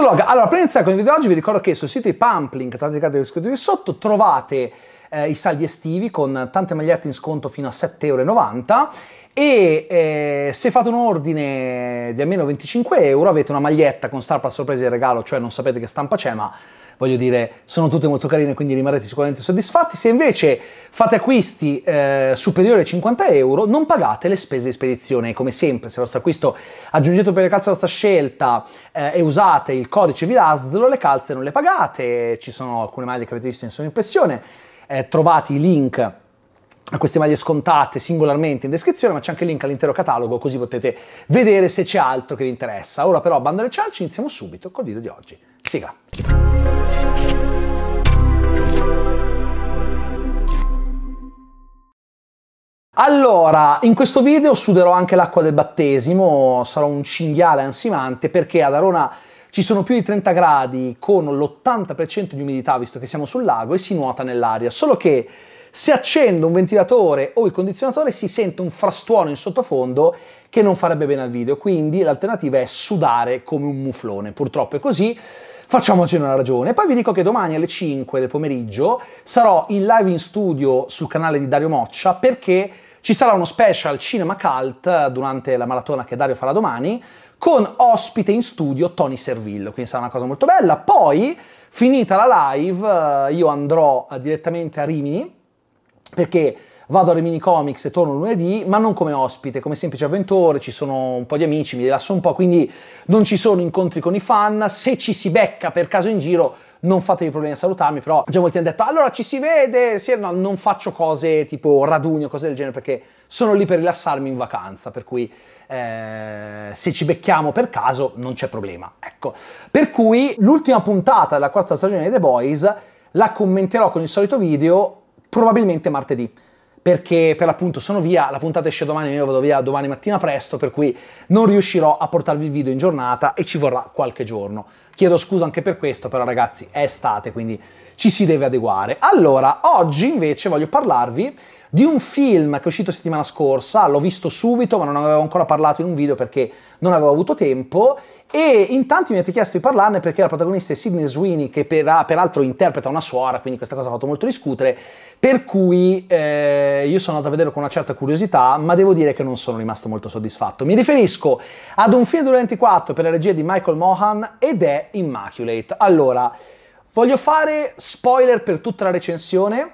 Slog. Allora, per iniziare con il video di oggi vi ricordo che sul sito di Pumplink, tanto dedicato ai scritti sotto, trovate eh, i saldi estivi con tante magliette in sconto fino a 7,90 euro e eh, se fate un ordine di almeno 25 euro avete una maglietta con Starpa sorpresa e regalo, cioè non sapete che stampa c'è ma voglio dire, sono tutte molto carine, quindi rimarrete sicuramente soddisfatti. Se invece fate acquisti eh, superiori ai 50 euro, non pagate le spese di spedizione. Come sempre, se il vostro acquisto aggiungete per le calze la vostra scelta eh, e usate il codice VILASLO, le calze non le pagate, ci sono alcune maglie che avete visto in sovraimpressione, eh, trovate i link a queste maglie scontate singolarmente in descrizione, ma c'è anche il link all'intero catalogo, così potete vedere se c'è altro che vi interessa. Ora però, bando alle ciance, iniziamo subito col video di oggi. Sigla! Allora, in questo video suderò anche l'acqua del battesimo, sarò un cinghiale ansimante perché ad Arona ci sono più di 30 gradi con l'80% di umidità visto che siamo sul lago e si nuota nell'aria, solo che se accendo un ventilatore o il condizionatore si sente un frastuono in sottofondo che non farebbe bene al video, quindi l'alternativa è sudare come un muflone, purtroppo è così. Facciamoci una ragione. Poi vi dico che domani alle 5 del pomeriggio sarò in live in studio sul canale di Dario Moccia perché ci sarà uno special Cinema Cult eh, durante la maratona che Dario farà domani con ospite in studio Tony Servillo, quindi sarà una cosa molto bella. Poi, finita la live, eh, io andrò eh, direttamente a Rimini perché vado a Rimini Comics e torno lunedì, ma non come ospite, come semplice avventore, ci sono un po' di amici, mi rilasso un po', quindi non ci sono incontri con i fan, se ci si becca per caso in giro non fatevi problemi a salutarmi, però già molti hanno detto allora ci si vede, sì, no, non faccio cose tipo raduni o cose del genere perché sono lì per rilassarmi in vacanza, per cui eh, se ci becchiamo per caso non c'è problema. Ecco, per cui l'ultima puntata della quarta stagione di The Boys la commenterò con il solito video probabilmente martedì perché per l'appunto sono via, la puntata esce domani, io vado via domani mattina presto, per cui non riuscirò a portarvi il video in giornata e ci vorrà qualche giorno. Chiedo scusa anche per questo, però ragazzi è estate, quindi ci si deve adeguare. Allora, oggi invece voglio parlarvi di un film che è uscito settimana scorsa, l'ho visto subito ma non avevo ancora parlato in un video perché non avevo avuto tempo e in tanti mi avete chiesto di parlarne perché la protagonista è Sidney Sweeney che per, peraltro interpreta una suora, quindi questa cosa ha fatto molto discutere, per cui eh, io sono andato a vederlo con una certa curiosità ma devo dire che non sono rimasto molto soddisfatto. Mi riferisco ad un film del 24 per la regia di Michael Mohan ed è Immaculate. Allora, voglio fare spoiler per tutta la recensione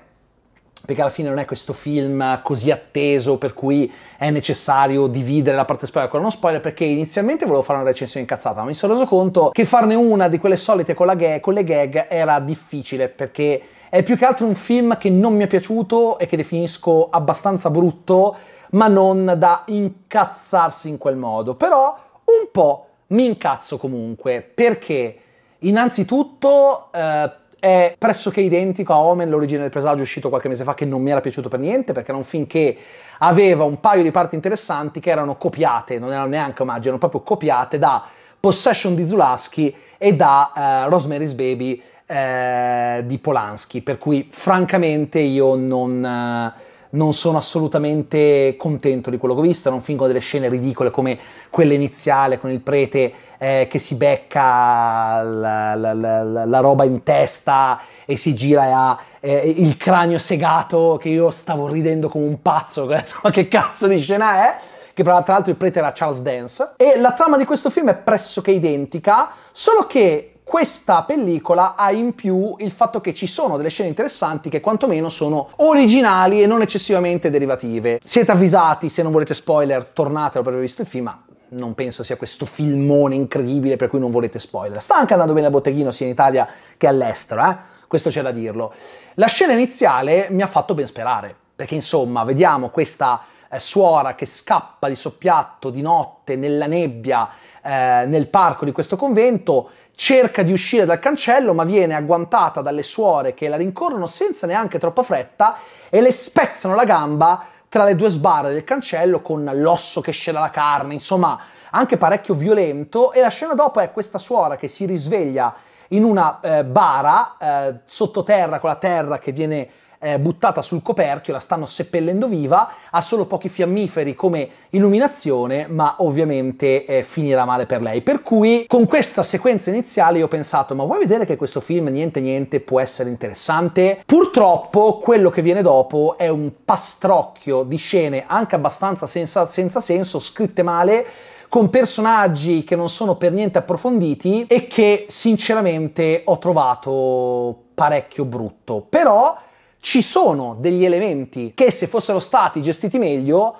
perché alla fine non è questo film così atteso per cui è necessario dividere la parte spoiler con uno spoiler perché inizialmente volevo fare una recensione incazzata ma mi sono reso conto che farne una di quelle solite con, gag, con le gag era difficile perché è più che altro un film che non mi è piaciuto e che definisco abbastanza brutto ma non da incazzarsi in quel modo però un po' mi incazzo comunque perché innanzitutto eh, è pressoché identico a Omen, l'origine del presagio uscito qualche mese fa, che non mi era piaciuto per niente, perché era un film che aveva un paio di parti interessanti che erano copiate, non erano neanche omaggi, erano proprio copiate da Possession di Zulaski e da eh, Rosemary's Baby eh, di Polanski, per cui francamente io non... Eh, non sono assolutamente contento di quello che ho visto, non fingo delle scene ridicole come quella iniziale con il prete eh, che si becca la, la, la, la, roba in testa e si gira e ha eh, il cranio segato che io stavo ridendo come un pazzo, ma che cazzo di scena è? Che tra l'altro il prete era Charles Dance. E la trama di questo film è pressoché identica, solo che questa pellicola ha in più il fatto che ci sono delle scene interessanti che quantomeno sono originali e non eccessivamente derivative. Siete avvisati, se non volete spoiler, tornate dopo aver visto il film, ma non penso sia questo filmone incredibile per cui non volete spoiler. Sta anche andando bene a botteghino sia in Italia che all'estero, eh? questo c'è da dirlo. La scena iniziale mi ha fatto ben sperare, perché insomma vediamo questa eh, suora che scappa di soppiatto di notte nella nebbia eh, nel parco di questo convento, cerca di uscire dal cancello ma viene agguantata dalle suore che la rincorrono senza neanche troppa fretta e le spezzano la gamba tra le due sbarre del cancello con l'osso che esce dalla carne, insomma anche parecchio violento e la scena dopo è questa suora che si risveglia in una eh, bara eh, sottoterra con la terra che viene eh, buttata sul coperchio, la stanno seppellendo viva, ha solo pochi fiammiferi come illuminazione, ma ovviamente eh, finirà male per lei. Per cui con questa sequenza iniziale io ho pensato, ma vuoi vedere che questo film niente niente può essere interessante? Purtroppo quello che viene dopo è un pastrocchio di scene anche abbastanza senza, senza senso, scritte male, con personaggi che non sono per niente approfonditi e che sinceramente ho trovato parecchio brutto. Però ci sono degli elementi che se fossero stati gestiti meglio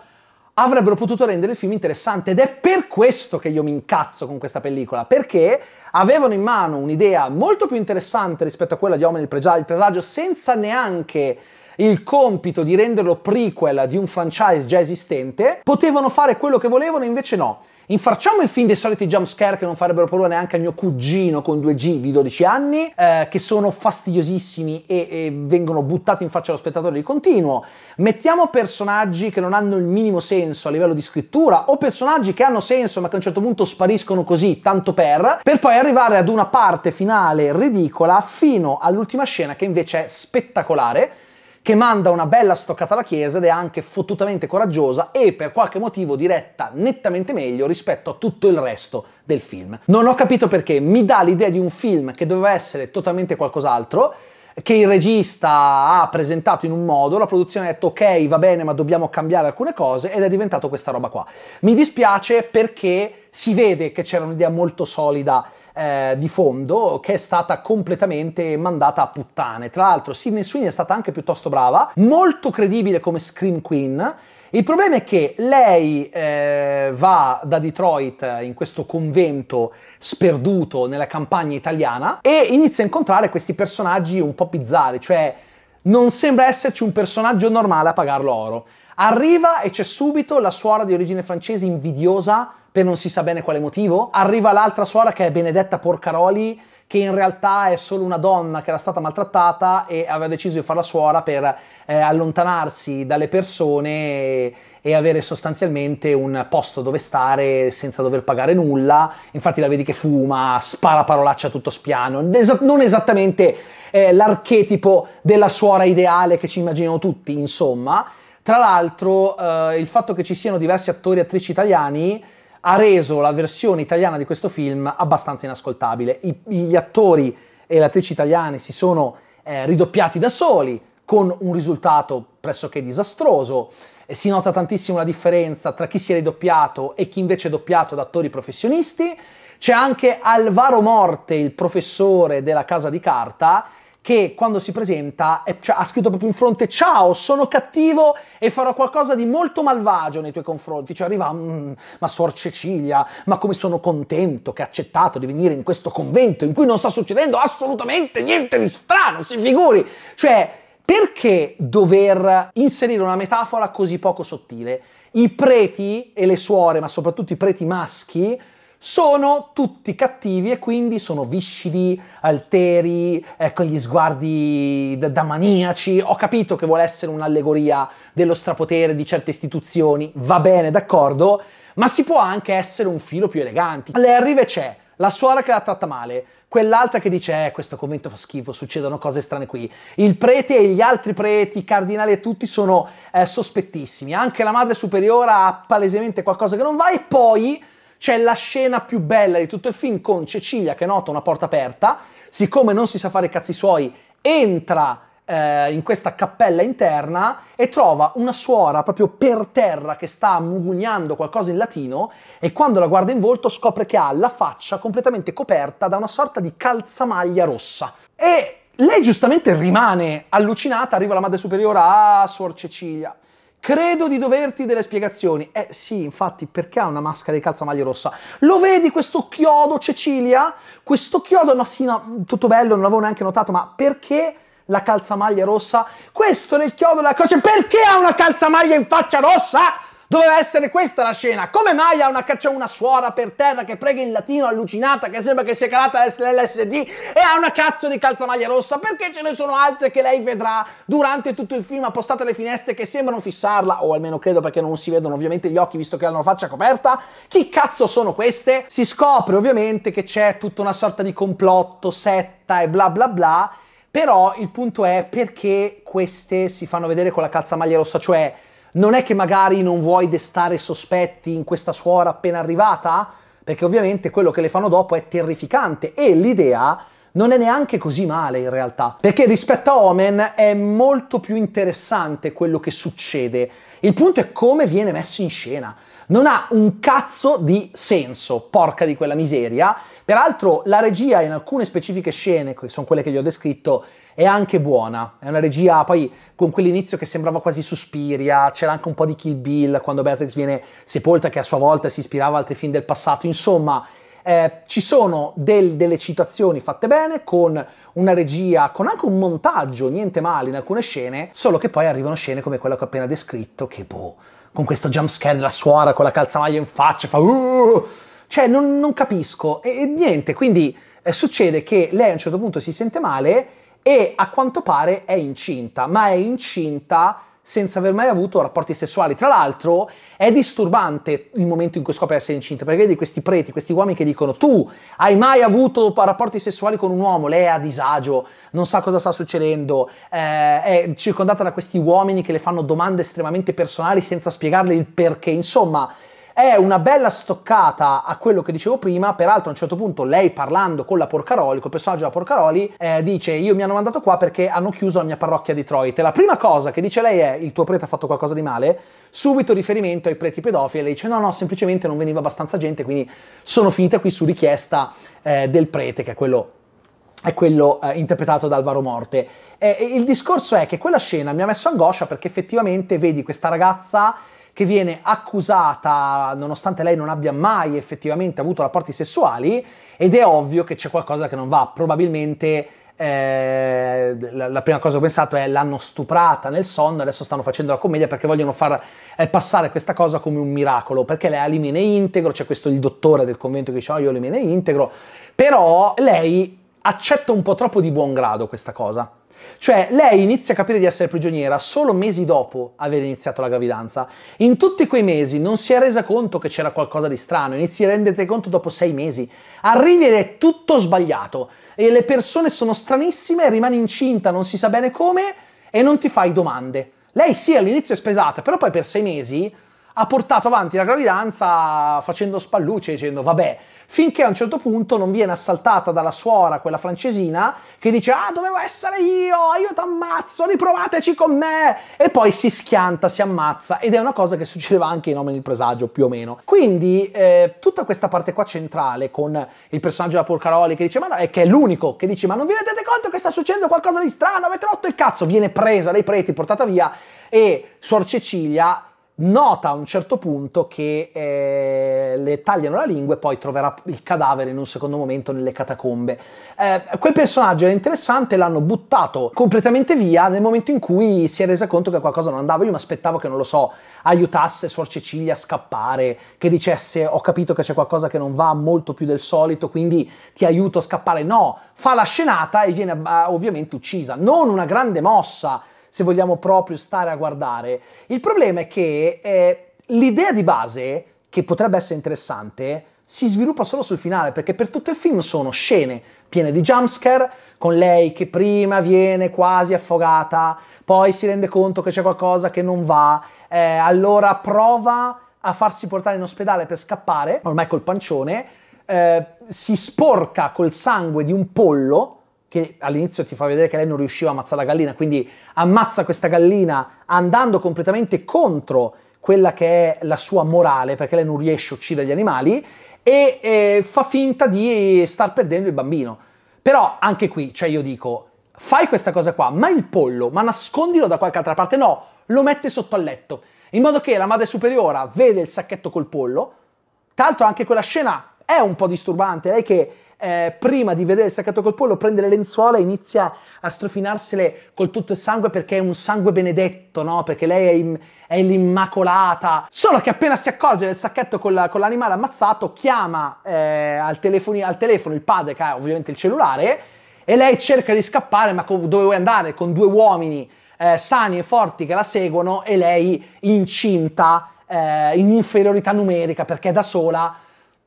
avrebbero potuto rendere il film interessante ed è per questo che io mi incazzo con questa pellicola, perché avevano in mano un'idea molto più interessante rispetto a quella di Omen il, Pregi- il Presagio senza neanche il compito di renderlo prequel di un franchise già esistente, potevano fare quello che volevano, invece no. Infarciamo infine dei soliti jumpscare che non farebbero paura neanche a mio cugino con due g di 12 anni, eh, che sono fastidiosissimi e, e vengono buttati in faccia allo spettatore di continuo. Mettiamo personaggi che non hanno il minimo senso a livello di scrittura o personaggi che hanno senso ma che a un certo punto spariscono così, tanto per, per poi arrivare ad una parte finale ridicola fino all'ultima scena che invece è spettacolare che manda una bella stoccata alla Chiesa ed è anche fottutamente coraggiosa e per qualche motivo diretta nettamente meglio rispetto a tutto il resto del film. Non ho capito perché, mi dà l'idea di un film che doveva essere totalmente qualcos'altro, che il regista ha presentato in un modo, la produzione ha detto ok va bene ma dobbiamo cambiare alcune cose ed è diventato questa roba qua. Mi dispiace perché si vede che c'era un'idea molto solida eh, di fondo che è stata completamente mandata a puttane. Tra l'altro Sidney Sweeney è stata anche piuttosto brava, molto credibile come Scream Queen, il problema è che lei eh, va da Detroit in questo convento sperduto nella campagna italiana e inizia a incontrare questi personaggi un po' bizzarri, cioè non sembra esserci un personaggio normale a pagarlo oro. Arriva e c'è subito la suora di origine francese invidiosa per non si sa bene quale motivo. Arriva l'altra suora che è Benedetta Porcaroli che in realtà è solo una donna che era stata maltrattata e aveva deciso di fare la suora per eh, allontanarsi dalle persone e, e, avere sostanzialmente un posto dove stare senza dover pagare nulla. Infatti la vedi che fuma, spara parolacce a tutto spiano, non esattamente eh, l'archetipo della suora ideale che ci immaginiamo tutti, insomma. Tra l'altro eh, il fatto che ci siano diversi attori e attrici italiani ha reso la versione italiana di questo film abbastanza inascoltabile. I, gli attori e le attrici italiane si sono eh, ridoppiati da soli, con un risultato pressoché disastroso. E si nota tantissimo la differenza tra chi si è ridoppiato e chi invece è doppiato da attori professionisti. C'è anche Alvaro Morte, il professore della casa di carta, che quando si presenta è, cioè, ha scritto proprio in fronte ciao sono cattivo e farò qualcosa di molto malvagio nei tuoi confronti cioè arriva mm, ma suor Cecilia ma come sono contento che ha accettato di venire in questo convento in cui non sta succedendo assolutamente niente di strano si figuri cioè perché dover inserire una metafora così poco sottile i preti e le suore ma soprattutto i preti maschi sono tutti cattivi e quindi sono viscidi, alteri, eh, con gli sguardi da, da maniaci. Ho capito che vuole essere un'allegoria dello strapotere di certe istituzioni, va bene, d'accordo, ma si può anche essere un filo più elegante. Alle arrive c'è la suora che la tratta male, quell'altra che dice eh, questo convento fa schifo, succedono cose strane qui, il prete e gli altri preti, i cardinali e tutti sono eh, sospettissimi, anche la madre superiore ha palesemente qualcosa che non va e poi c'è la scena più bella di tutto il film con Cecilia che nota una porta aperta, siccome non si sa fare i cazzi suoi, entra eh, in questa cappella interna e trova una suora proprio per terra che sta mugugnando qualcosa in latino e quando la guarda in volto scopre che ha la faccia completamente coperta da una sorta di calzamaglia rossa. E lei giustamente rimane allucinata, arriva la madre superiore a ah, Suor Cecilia. Credo di doverti delle spiegazioni. Eh sì, infatti, perché ha una maschera di calzamaglia rossa? Lo vedi questo chiodo, Cecilia? Questo chiodo, no sì, no, tutto bello, non l'avevo neanche notato, ma perché la calzamaglia rossa? Questo nel chiodo della croce, perché ha una calzamaglia in faccia rossa? Doveva essere questa la scena. Come mai ha una caccia una suora per terra che prega in latino allucinata che sembra che sia calata l'LSD e ha una cazzo di calzamaglia rossa? Perché ce ne sono altre che lei vedrà durante tutto il film appostate alle finestre che sembrano fissarla o almeno credo perché non si vedono ovviamente gli occhi visto che hanno la faccia coperta? Chi cazzo sono queste? Si scopre ovviamente che c'è tutta una sorta di complotto, setta e bla bla bla. Però il punto è perché queste si fanno vedere con la calzamaglia rossa, cioè non è che magari non vuoi destare sospetti in questa suora appena arrivata? Perché ovviamente quello che le fanno dopo è terrificante e l'idea non è neanche così male in realtà, perché rispetto a Omen è molto più interessante quello che succede. Il punto è come viene messo in scena. Non ha un cazzo di senso, porca di quella miseria. Peraltro la regia in alcune specifiche scene, che sono quelle che gli ho descritto, è anche buona, è una regia poi con quell'inizio che sembrava quasi Suspiria, c'era anche un po' di Kill Bill quando Beatrix viene sepolta che a sua volta si ispirava a altri film del passato, insomma eh, ci sono del, delle citazioni fatte bene, con una regia, con anche un montaggio, niente male in alcune scene, solo che poi arrivano scene come quella che ho appena descritto, che boh, con questo jumpscare della suora con la calzamaglia in faccia, fa... Uh, cioè, non, non capisco. E, e niente, quindi eh, succede che lei a un certo punto si sente male e a quanto pare è incinta, ma è incinta senza aver mai avuto rapporti sessuali. Tra l'altro è disturbante il momento in cui scopre essere incinta, perché vedi questi preti, questi uomini che dicono tu hai mai avuto rapporti sessuali con un uomo, lei è a disagio, non sa cosa sta succedendo, eh, è circondata da questi uomini che le fanno domande estremamente personali senza spiegarle il perché, insomma è una bella stoccata a quello che dicevo prima, peraltro a un certo punto lei parlando con la Porcaroli, col personaggio della Porcaroli, eh, dice io mi hanno mandato qua perché hanno chiuso la mia parrocchia a Detroit. E La prima cosa che dice lei è il tuo prete ha fatto qualcosa di male, subito riferimento ai preti pedofili, e lei dice no no, semplicemente non veniva abbastanza gente, quindi sono finita qui su richiesta eh, del prete, che è quello è quello eh, interpretato da Alvaro Morte. Eh, il discorso è che quella scena mi ha messo angoscia perché effettivamente vedi questa ragazza che viene accusata, nonostante lei non abbia mai effettivamente avuto rapporti sessuali, ed è ovvio che c'è qualcosa che non va. Probabilmente eh, la, prima cosa che ho pensato è l'hanno stuprata nel sonno, adesso stanno facendo la commedia perché vogliono far eh, passare questa cosa come un miracolo, perché lei ha l'imene integro, c'è questo il dottore del convento che dice oh, io ho l'imene integro, però lei accetta un po' troppo di buon grado questa cosa. Cioè lei inizia a capire di essere prigioniera solo mesi dopo aver iniziato la gravidanza. In tutti quei mesi non si è resa conto che c'era qualcosa di strano, inizi a renderti conto dopo sei mesi. Arrivi ed è tutto sbagliato e le persone sono stranissime, rimani incinta, non si sa bene come e non ti fai domande. Lei sì all'inizio è spesata, però poi per sei mesi ha portato avanti la gravidanza facendo spallucce dicendo vabbè finché a un certo punto non viene assaltata dalla suora, quella francesina, che dice ah dovevo essere io, io t'ammazzo, riprovateci con me, e poi si schianta, si ammazza, ed è una cosa che succedeva anche in Omen il Presagio, più o meno. Quindi eh, tutta questa parte qua centrale con il personaggio della Porcaroli che dice ma no, è che è l'unico, che dice ma non vi rendete conto che sta succedendo qualcosa di strano, avete rotto il cazzo, viene presa dai preti, portata via, e Suor Cecilia nota a un certo punto che eh, le tagliano la lingua e poi troverà il cadavere in un secondo momento nelle catacombe. Eh, quel personaggio era interessante, l'hanno buttato completamente via nel momento in cui si è resa conto che qualcosa non andava. Io mi aspettavo che, non lo so, aiutasse Suor Cecilia a scappare, che dicesse ho capito che c'è qualcosa che non va molto più del solito, quindi ti aiuto a scappare. No, fa la scenata e viene eh, ovviamente uccisa. Non una grande mossa se vogliamo proprio stare a guardare. Il problema è che eh, l'idea di base, che potrebbe essere interessante, si sviluppa solo sul finale, perché per tutto il film sono scene piene di jumpscare, con lei che prima viene quasi affogata, poi si rende conto che c'è qualcosa che non va, eh, allora prova a farsi portare in ospedale per scappare, ormai col pancione, eh, si sporca col sangue di un pollo, che all'inizio ti fa vedere che lei non riusciva a ammazzare la gallina, quindi ammazza questa gallina andando completamente contro quella che è la sua morale, perché lei non riesce a uccidere gli animali, e eh, fa finta di star perdendo il bambino. Però anche qui, cioè io dico, fai questa cosa qua, ma il pollo, ma nascondilo da qualche altra parte, no, lo mette sotto al letto, in modo che la madre superiora vede il sacchetto col pollo, tra l'altro anche quella scena è un po' disturbante, lei che eh, prima di vedere il saccato col pollo, prende le lenzuola e inizia a strofinarsele col tutto il sangue perché è un sangue benedetto, no? Perché lei è, im- è l'immacolata. Solo che appena si accorge del sacchetto con, la- con l'animale ammazzato, chiama eh, al, telefoni- al telefono il padre, che ha ovviamente il cellulare, e lei cerca di scappare, ma co- dove vuoi andare? Con due uomini eh, sani e forti che la seguono e lei incinta, eh, in inferiorità numerica, perché è da sola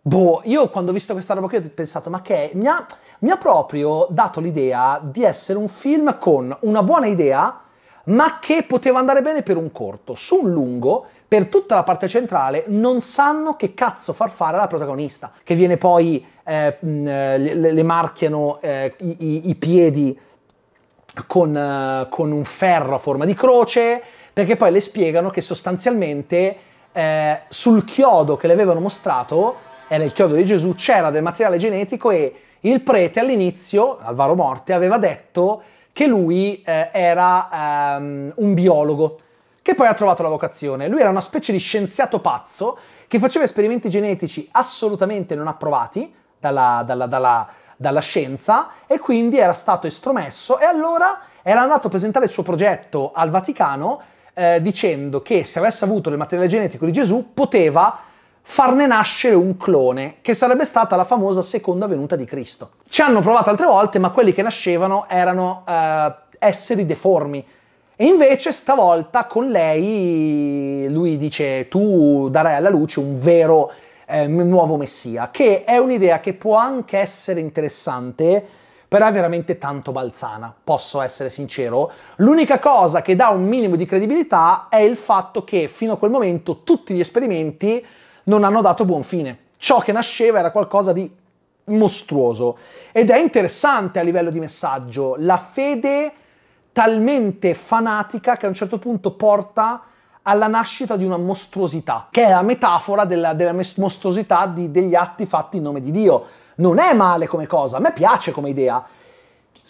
Boh, io quando ho visto questa roba qui ho pensato, ma che mi ha, mi ha proprio dato l'idea di essere un film con una buona idea, ma che poteva andare bene per un corto. Su un lungo, per tutta la parte centrale, non sanno che cazzo far fare alla protagonista, che viene poi, eh, le, le, marchiano eh, i, i, piedi con, eh, con un ferro a forma di croce, perché poi le spiegano che sostanzialmente eh, sul chiodo che le avevano mostrato era il chiodo di Gesù, c'era del materiale genetico e il prete all'inizio, Alvaro Morte, aveva detto che lui eh, era ehm, un biologo, che poi ha trovato la vocazione. Lui era una specie di scienziato pazzo che faceva esperimenti genetici assolutamente non approvati dalla, dalla, dalla, dalla scienza e quindi era stato estromesso e allora era andato a presentare il suo progetto al Vaticano eh, dicendo che se avesse avuto il materiale genetico di Gesù poteva farne nascere un clone, che sarebbe stata la famosa seconda venuta di Cristo. Ci hanno provato altre volte, ma quelli che nascevano erano eh, esseri deformi. E invece stavolta con lei lui dice tu darai alla luce un vero eh, nuovo messia, che è un'idea che può anche essere interessante, però è veramente tanto balzana, posso essere sincero. L'unica cosa che dà un minimo di credibilità è il fatto che fino a quel momento tutti gli esperimenti non hanno dato buon fine. Ciò che nasceva era qualcosa di mostruoso ed è interessante a livello di messaggio la fede talmente fanatica che a un certo punto porta alla nascita di una mostruosità, che è la metafora della, della mostruosità di, degli atti fatti in nome di Dio. Non è male come cosa, a me piace come idea,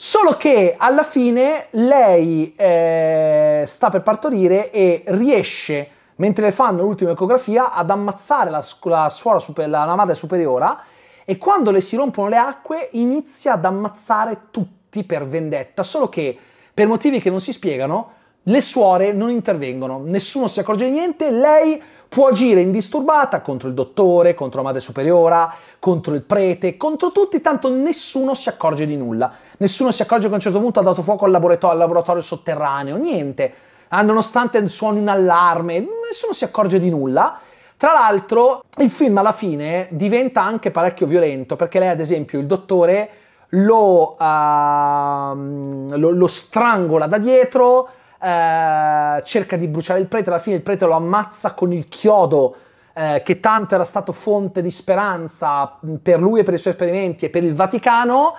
Solo che alla fine lei eh, sta per partorire e riesce a mentre le fanno l'ultima ecografia ad ammazzare la, la suola super, la, la madre superiore e quando le si rompono le acque inizia ad ammazzare tutti per vendetta, solo che per motivi che non si spiegano le suore non intervengono, nessuno si accorge di niente, lei può agire indisturbata contro il dottore, contro la madre superiora, contro il prete, contro tutti, tanto nessuno si accorge di nulla. Nessuno si accorge che a un certo punto ha dato fuoco al laboratorio, al laboratorio sotterraneo, niente. Ah, nonostante suoni un allarme, nessuno si accorge di nulla. Tra l'altro, il film alla fine diventa anche parecchio violento perché lei, ad esempio, il dottore lo, uh, lo, lo strangola da dietro, uh, cerca di bruciare il prete, alla fine il prete lo ammazza con il chiodo eh, che tanto era stato fonte di speranza mm, per lui e per i suoi esperimenti e per il Vaticano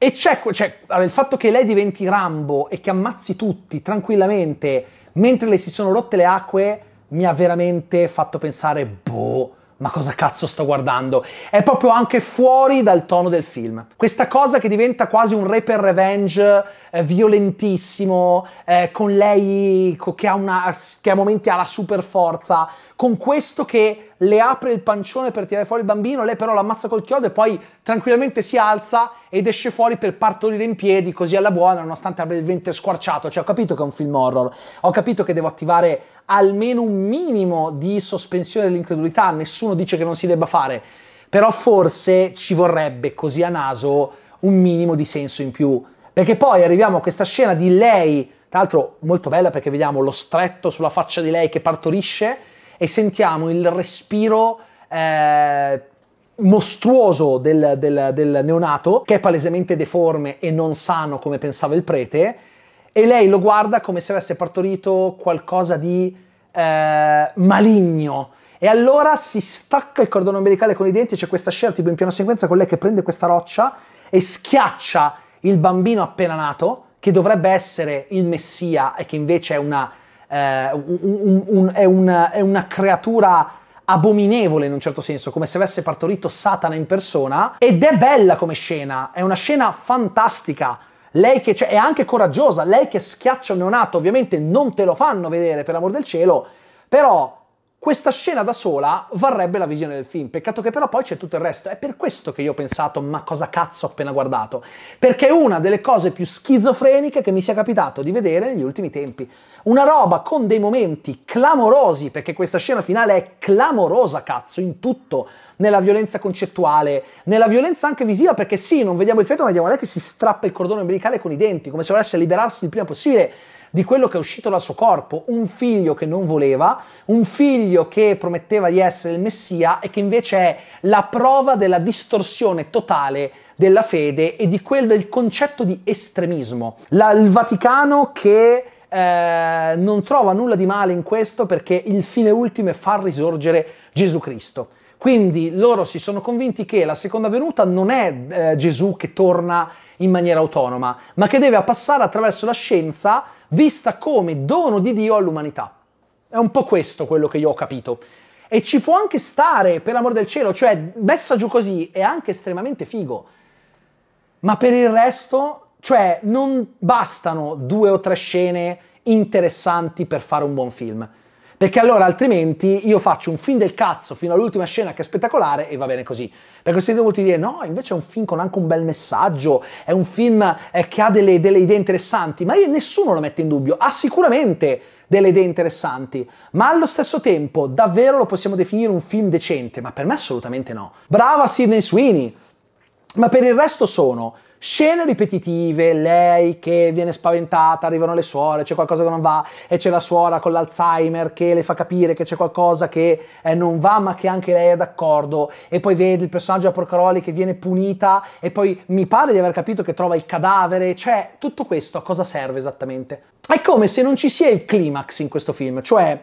e c'è, cioè, il fatto che lei diventi Rambo e che ammazzi tutti tranquillamente mentre le si sono rotte le acque mi ha veramente fatto pensare, boh, ma cosa cazzo sto guardando? È proprio anche fuori dal tono del film. Questa cosa che diventa quasi un rape and revenge eh, violentissimo, eh, con lei che, ha una, che a momenti ha la super forza, con questo che le apre il pancione per tirare fuori il bambino, lei però l'ammazza col chiodo e poi tranquillamente si alza ed esce fuori per partorire in piedi, così alla buona, nonostante abbia il ventre squarciato. Cioè ho capito che è un film horror, ho capito che devo attivare almeno un minimo di sospensione dell'incredulità, nessuno dice che non si debba fare, però forse ci vorrebbe così a naso un minimo di senso in più, perché poi arriviamo a questa scena di lei, tra l'altro molto bella perché vediamo lo stretto sulla faccia di lei che partorisce e sentiamo il respiro eh, mostruoso del, del, del neonato che è palesemente deforme e non sano come pensava il prete e lei lo guarda come se avesse partorito qualcosa di eh, maligno. E allora si stacca il cordone ombelicale con i denti, c'è questa scena tipo in piano sequenza con lei che prende questa roccia e schiaccia il bambino appena nato, che dovrebbe essere il messia e che invece è una, eh, un, un, è una, è una creatura abominevole in un certo senso, come se avesse partorito Satana in persona. Ed è bella come scena, è una scena fantastica lei che cioè, è anche coraggiosa, lei che schiaccia un neonato, ovviamente non te lo fanno vedere per amor del cielo, però questa scena da sola varrebbe la visione del film, peccato che però poi c'è tutto il resto. È per questo che io ho pensato, ma cosa cazzo ho appena guardato? Perché è una delle cose più schizofreniche che mi sia capitato di vedere negli ultimi tempi. Una roba con dei momenti clamorosi, perché questa scena finale è clamorosa, cazzo, in tutto, nella violenza concettuale, nella violenza anche visiva, perché sì, non vediamo il feto, ma vediamo lei che si strappa il cordone umbilicale con i denti, come se volesse liberarsi il prima possibile di quello che è uscito dal suo corpo, un figlio che non voleva, un figlio che prometteva di essere il Messia e che invece è la prova della distorsione totale della fede e di quel del concetto di estremismo. La, il Vaticano che eh, non trova nulla di male in questo perché il fine ultimo è far risorgere Gesù Cristo. Quindi loro si sono convinti che la seconda venuta non è eh, Gesù che torna in maniera autonoma, ma che deve passare attraverso la scienza vista come dono di Dio all'umanità. È un po' questo quello che io ho capito. E ci può anche stare, per l'amor del cielo, cioè messa giù così è anche estremamente figo. Ma per il resto, cioè non bastano due o tre scene interessanti per fare un buon film perché allora altrimenti io faccio un film del cazzo fino all'ultima scena che è spettacolare e va bene così. Perché se devo dire no, invece è un film con anche un bel messaggio, è un film eh, che ha delle, delle idee interessanti, ma nessuno lo mette in dubbio, ha sicuramente delle idee interessanti, ma allo stesso tempo davvero lo possiamo definire un film decente? Ma per me assolutamente no. Brava Sidney Sweeney, ma per il resto sono Scene ripetitive, lei che viene spaventata, arrivano le suore, c'è qualcosa che non va e c'è la suora con l'Alzheimer che le fa capire che c'è qualcosa che eh, non va ma che anche lei è d'accordo e poi vedi il personaggio della Porcaroli che viene punita e poi mi pare di aver capito che trova il cadavere, cioè tutto questo a cosa serve esattamente? È come se non ci sia il climax in questo film, cioè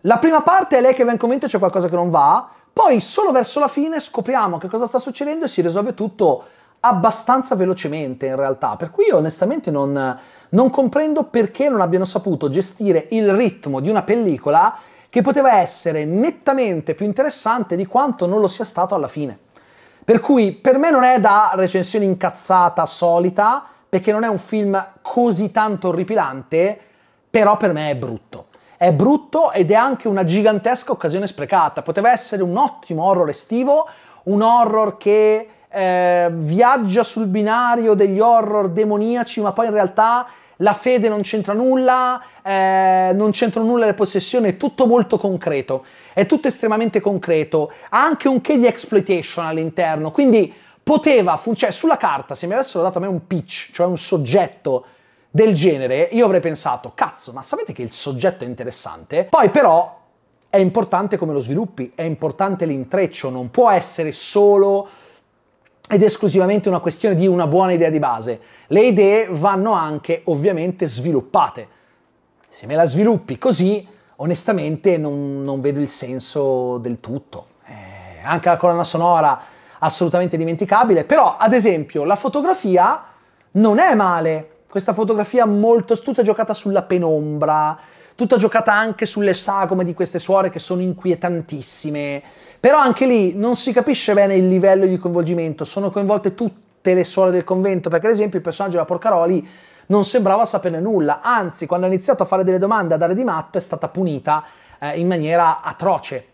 la prima parte è lei che va in convento e c'è qualcosa che non va, poi solo verso la fine scopriamo che cosa sta succedendo e si risolve tutto abbastanza velocemente in realtà, per cui io onestamente non, non comprendo perché non abbiano saputo gestire il ritmo di una pellicola che poteva essere nettamente più interessante di quanto non lo sia stato alla fine. Per cui per me non è da recensione incazzata solita, perché non è un film così tanto orripilante, però per me è brutto. È brutto ed è anche una gigantesca occasione sprecata. Poteva essere un ottimo horror estivo, un horror che eh, viaggia sul binario degli horror demoniaci, ma poi in realtà la fede non c'entra nulla, eh, non c'entrano nulla le possessioni, è tutto molto concreto, è tutto estremamente concreto, ha anche un che di exploitation all'interno, quindi poteva funzionare, cioè, sulla carta se mi avessero dato a me un pitch, cioè un soggetto del genere, io avrei pensato, cazzo, ma sapete che il soggetto è interessante? Poi però è importante come lo sviluppi, è importante l'intreccio, non può essere solo ed esclusivamente una questione di una buona idea di base. Le idee vanno anche ovviamente sviluppate. Se me la sviluppi così, onestamente non, non vedo il senso del tutto. Eh, anche la colonna sonora assolutamente dimenticabile, però ad esempio la fotografia non è male. Questa fotografia molto astuta giocata sulla penombra, tutta giocata anche sulle sagome di queste suore che sono inquietantissime. Però anche lì non si capisce bene il livello di coinvolgimento, sono coinvolte tutte le suore del convento, perché ad esempio il personaggio della Porcaroli non sembrava sapere nulla, anzi quando ha iniziato a fare delle domande a dare di matto è stata punita eh, in maniera atroce.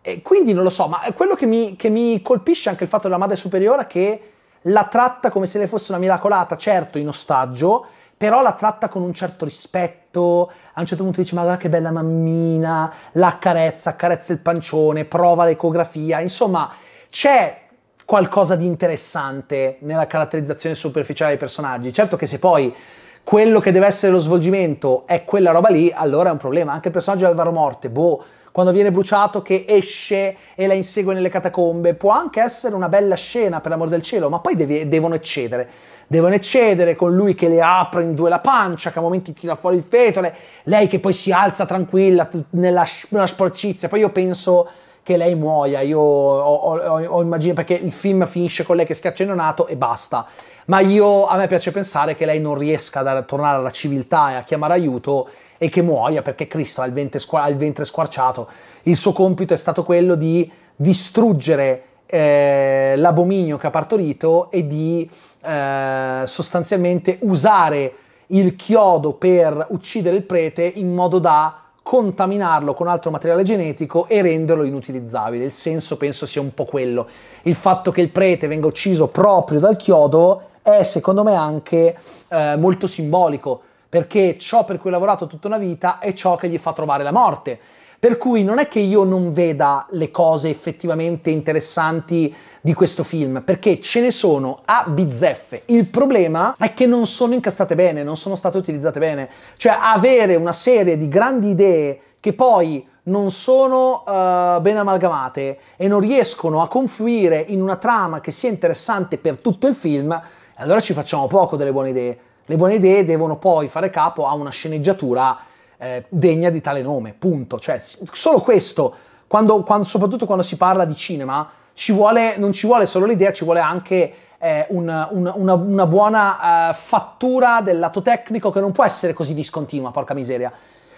E quindi non lo so, ma quello che mi, che mi colpisce anche il fatto della madre superiore che la tratta come se le fosse una miracolata, certo in ostaggio, però la tratta con un certo rispetto, a un certo punto dice ma guarda che bella mammina, la carezza, accarezza il pancione, prova l'ecografia, insomma c'è qualcosa di interessante nella caratterizzazione superficiale dei personaggi. Certo che se poi quello che deve essere lo svolgimento è quella roba lì, allora è un problema. Anche il personaggio di Alvaro Morte, boh quando viene bruciato che esce e la insegue nelle catacombe, può anche essere una bella scena per l'amor del cielo, ma poi devi, devono eccedere. Devono eccedere con lui che le apre in due la pancia, che a momenti tira fuori il fetole, lei che poi si alza tranquilla nella, nella sporcizia. Poi io penso che lei muoia. Io ho, ho, ho immaginato perché il film finisce con lei che schiaccia il neonato e basta. Ma io a me piace pensare che lei non riesca a tornare alla civiltà e a chiamare aiuto e che muoia perché Cristo ha il ventre, ha il ventre squarciato. Il suo compito è stato quello di distruggere eh, l'abominio che ha partorito e di eh, sostanzialmente usare il chiodo per uccidere il prete in modo da contaminarlo con altro materiale genetico e renderlo inutilizzabile. Il senso penso sia un po' quello. Il fatto che il prete venga ucciso proprio dal chiodo è secondo me anche eh, molto simbolico perché ciò per cui ha lavorato tutta una vita è ciò che gli fa trovare la morte. Per cui non è che io non veda le cose effettivamente interessanti di questo film, perché ce ne sono a bizzeffe. Il problema è che non sono incastrate bene, non sono state utilizzate bene. Cioè avere una serie di grandi idee che poi non sono uh, ben amalgamate e non riescono a confluire in una trama che sia interessante per tutto il film, allora ci facciamo poco delle buone idee. Le buone idee devono poi fare capo a una sceneggiatura eh, degna di tale nome, punto. Cioè, solo questo, quando, quando, soprattutto quando si parla di cinema, ci vuole, non ci vuole solo l'idea, ci vuole anche eh, un, un, una, una, buona eh, fattura del lato tecnico che non può essere così discontinua, porca miseria.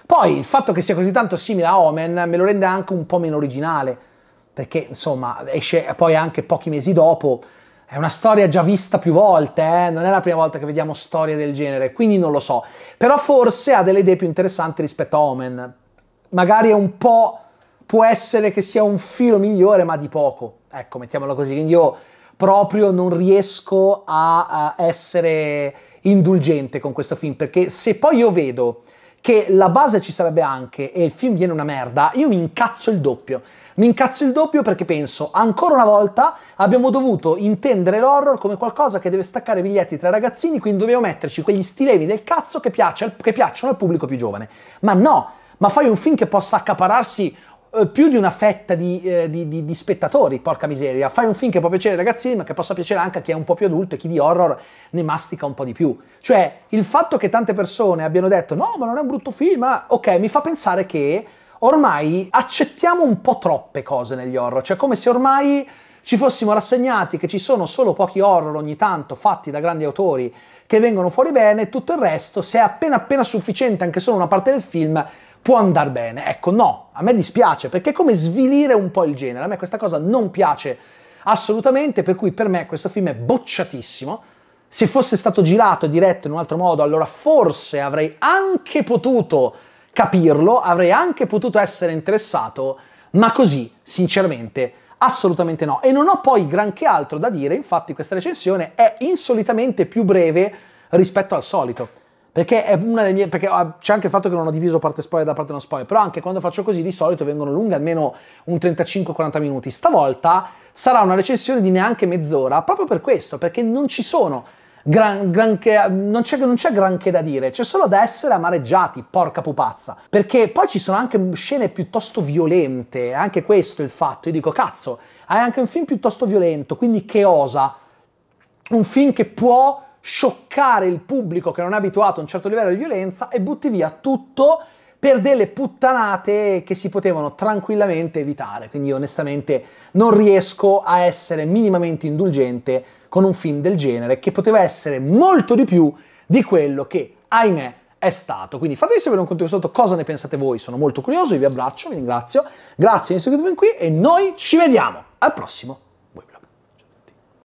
Poi il fatto che sia così tanto simile a Omen me lo rende anche un po' meno originale, perché insomma esce poi anche pochi mesi dopo è una storia già vista più volte, eh? non è la prima volta che vediamo storie del genere, quindi non lo so. Però forse ha delle idee più interessanti rispetto a Omen. Magari è un po'... può essere che sia un filo migliore, ma di poco. Ecco, mettiamolo così. Quindi io proprio non riesco a, a essere indulgente con questo film, perché se poi io vedo che la base ci sarebbe anche e il film viene una merda, io mi incazzo il doppio. Mi incazzo il doppio perché penso, ancora una volta abbiamo dovuto intendere l'horror come qualcosa che deve staccare biglietti tra ragazzini, quindi dobbiamo metterci quegli stilemi del cazzo che, piace, che piacciono al pubblico più giovane. Ma no, ma fai un film che possa accapararsi eh, più di una fetta di, eh, di, di, di, spettatori, porca miseria. Fai un film che può piacere ai ragazzini, ma che possa piacere anche a chi è un po' più adulto e chi di horror ne mastica un po' di più. Cioè, il fatto che tante persone abbiano detto no, ma non è un brutto film, ah, ok, mi fa pensare che ormai accettiamo un po' troppe cose negli horror, cioè come se ormai ci fossimo rassegnati che ci sono solo pochi horror ogni tanto fatti da grandi autori che vengono fuori bene, tutto il resto, se è appena appena sufficiente anche solo una parte del film, può andare bene. Ecco, no, a me dispiace perché è come svilire un po' il genere, a me questa cosa non piace assolutamente, per cui per me questo film è bocciatissimo. Se fosse stato girato e diretto in un altro modo, allora forse avrei anche potuto capirlo, avrei anche potuto essere interessato, ma così, sinceramente, assolutamente no. E non ho poi granché altro da dire, infatti questa recensione è insolitamente più breve rispetto al solito. Perché è una delle mie. Perché ah, c'è anche il fatto che non ho diviso parte spoiler da parte non spoiler. Però anche quando faccio così di solito vengono lunghe almeno un 35-40 minuti. Stavolta sarà una recensione di neanche mezz'ora, proprio per questo, perché non ci sono gran, granché, non, c'è, non c'è granché da dire, c'è solo da essere amareggiati, porca pupazza. Perché poi ci sono anche scene piuttosto violente, anche questo è il fatto. Io dico, cazzo, hai anche un film piuttosto violento, quindi che osa? Un film che può scioccare il pubblico che non è abituato a un certo livello di violenza e butti via tutto per delle puttanate che si potevano tranquillamente evitare. Quindi io onestamente non riesco a essere minimamente indulgente con un film del genere che poteva essere molto di più di quello che, ahimè, è stato. Quindi fatemi sapere un contenuto sotto cosa ne pensate voi, sono molto curioso, vi abbraccio, vi ringrazio, grazie di essere qui e noi ci vediamo al prossimo